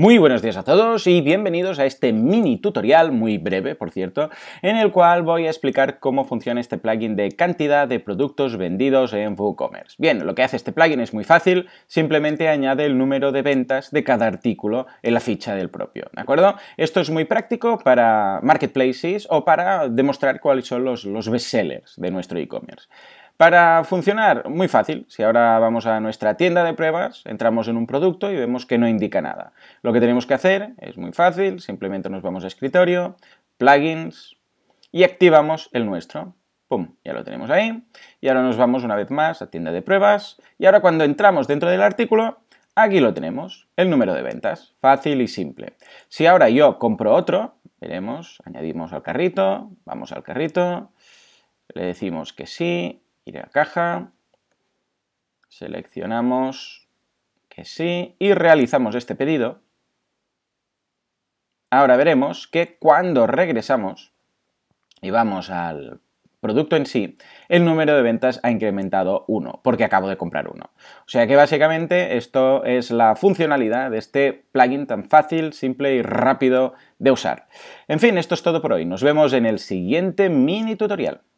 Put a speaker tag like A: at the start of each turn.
A: Muy buenos días a todos y bienvenidos a este mini tutorial, muy breve por cierto, en el cual voy a explicar cómo funciona este plugin de cantidad de productos vendidos en WooCommerce. Bien, lo que hace este plugin es muy fácil, simplemente añade el número de ventas de cada artículo en la ficha del propio, ¿de acuerdo? Esto es muy práctico para marketplaces o para demostrar cuáles son los, los bestsellers de nuestro e-commerce. Para funcionar, muy fácil. Si ahora vamos a nuestra tienda de pruebas, entramos en un producto y vemos que no indica nada. Lo que tenemos que hacer es muy fácil, simplemente nos vamos a escritorio, plugins y activamos el nuestro. ¡Pum! Ya lo tenemos ahí. Y ahora nos vamos una vez más a tienda de pruebas. Y ahora cuando entramos dentro del artículo, aquí lo tenemos, el número de ventas. Fácil y simple. Si ahora yo compro otro, veremos, añadimos al carrito, vamos al carrito, le decimos que sí, ir a caja, seleccionamos que sí y realizamos este pedido. Ahora veremos que cuando regresamos y vamos al producto en sí, el número de ventas ha incrementado 1, porque acabo de comprar uno. O sea que básicamente esto es la funcionalidad de este plugin tan fácil, simple y rápido de usar. En fin, esto es todo por hoy. Nos vemos en el siguiente mini tutorial.